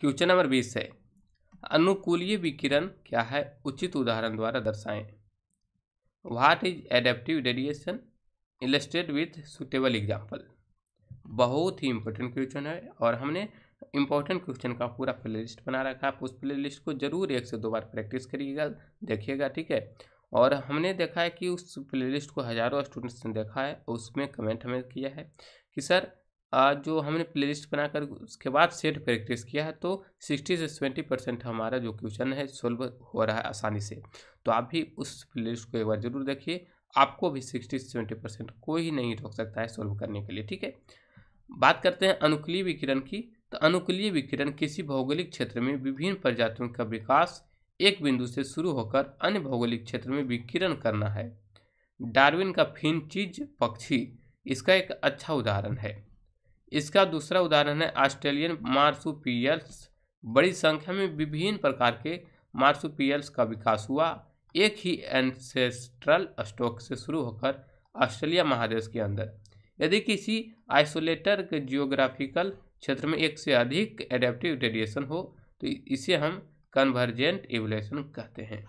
question number बीस है अनुकूलीय विकिरण क्या है उचित उदाहरण द्वारा दर्शाएं what is adaptive radiation illustrated with suitable example बहुत ही इंपॉर्टेंट क्वेश्चन है और हमने इंपॉर्टेंट क्वेश्चन का पूरा प्ले लिस्ट बना रखा है आप उस प्ले लिस्ट को जरूर एक से दो बार प्रैक्टिस करिएगा देखिएगा ठीक है और हमने देखा है कि उस प्ले लिस्ट को हज़ारों स्टूडेंट्स ने देखा है उसमें कमेंट हमें किया है कि सर जो हमने प्लेलिस्ट बनाकर उसके बाद सेट प्रैक्टिस किया है तो सिक्सटी से सेवेंटी परसेंट हमारा जो क्वेश्चन है सोल्व हो रहा है आसानी से तो आप भी उस प्लेलिस्ट को एक बार ज़रूर देखिए आपको भी सिक्सटी से सेवेंटी परसेंट कोई नहीं रोक सकता है सोल्व करने के लिए ठीक है बात करते हैं अनुकूलीय विकिरण की तो अनुकूलीय विकिरण किसी भौगोलिक क्षेत्र में विभिन्न प्रजातियों का विकास एक बिंदु से शुरू होकर अन्य भौगोलिक क्षेत्र में विकिरण करना है डार्विन का फिन चीज पक्षी इसका एक अच्छा उदाहरण है इसका दूसरा उदाहरण है ऑस्ट्रेलियन मार्सुपियल्स बड़ी संख्या में विभिन्न प्रकार के मार्सुपियल्स का विकास हुआ एक ही एंसेस्ट्रल स्टॉक से शुरू होकर ऑस्ट्रेलिया महादेश के अंदर यदि किसी आइसोलेटर के जियोग्राफिकल क्षेत्र में एक से अधिक एडेप्टिव रेडिएशन हो तो इसे हम कन्वर्जेंट एवलेशन कहते हैं